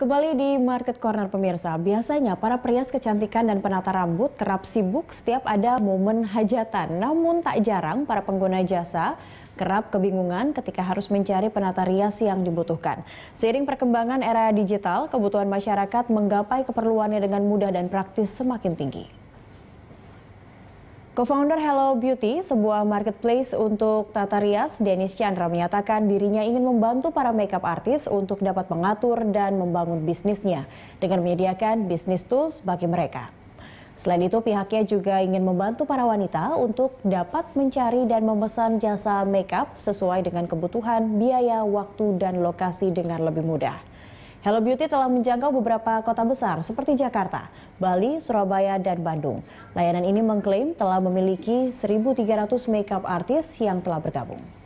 Kembali di Market Corner pemirsa, biasanya para perias kecantikan dan penata rambut kerap sibuk setiap ada momen hajatan. Namun tak jarang para pengguna jasa kerap kebingungan ketika harus mencari penata rias yang dibutuhkan. Seiring perkembangan era digital, kebutuhan masyarakat menggapai keperluannya dengan mudah dan praktis semakin tinggi. Co-founder Hello Beauty, sebuah marketplace untuk tata rias, Dennis Chandra menyatakan dirinya ingin membantu para makeup artis untuk dapat mengatur dan membangun bisnisnya dengan menyediakan bisnis tools bagi mereka. Selain itu, pihaknya juga ingin membantu para wanita untuk dapat mencari dan memesan jasa makeup sesuai dengan kebutuhan, biaya, waktu, dan lokasi dengan lebih mudah. Hello Beauty telah menjangkau beberapa kota besar seperti Jakarta, Bali, Surabaya, dan Bandung. Layanan ini mengklaim telah memiliki 1.300 makeup artis yang telah bergabung.